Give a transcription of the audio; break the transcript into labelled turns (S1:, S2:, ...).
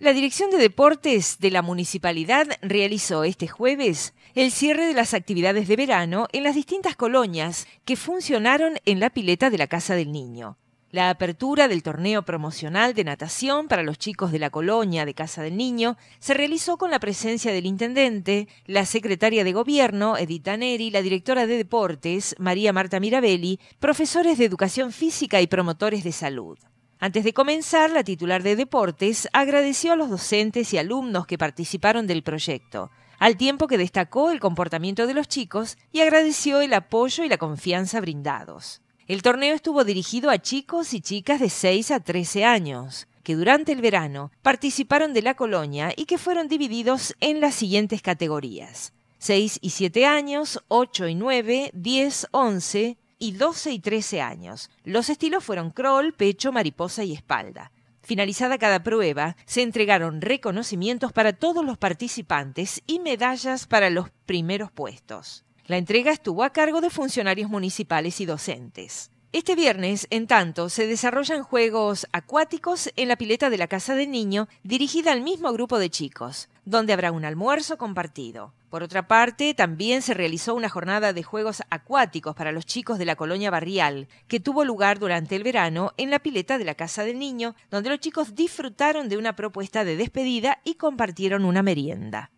S1: La Dirección de Deportes de la Municipalidad realizó este jueves el cierre de las actividades de verano en las distintas colonias que funcionaron en la pileta de la Casa del Niño. La apertura del torneo promocional de natación para los chicos de la colonia de Casa del Niño se realizó con la presencia del intendente, la secretaria de Gobierno, Edith Neri, la directora de Deportes, María Marta Mirabelli, profesores de Educación Física y promotores de salud. Antes de comenzar, la titular de Deportes agradeció a los docentes y alumnos que participaron del proyecto, al tiempo que destacó el comportamiento de los chicos y agradeció el apoyo y la confianza brindados. El torneo estuvo dirigido a chicos y chicas de 6 a 13 años, que durante el verano participaron de la colonia y que fueron divididos en las siguientes categorías. 6 y 7 años, 8 y 9, 10, 11, y 12 y 13 años. Los estilos fueron crawl, pecho, mariposa y espalda. Finalizada cada prueba, se entregaron reconocimientos para todos los participantes y medallas para los primeros puestos. La entrega estuvo a cargo de funcionarios municipales y docentes. Este viernes, en tanto, se desarrollan juegos acuáticos en la pileta de la Casa del Niño, dirigida al mismo grupo de chicos, donde habrá un almuerzo compartido. Por otra parte, también se realizó una jornada de juegos acuáticos para los chicos de la colonia barrial, que tuvo lugar durante el verano en la pileta de la Casa del Niño, donde los chicos disfrutaron de una propuesta de despedida y compartieron una merienda.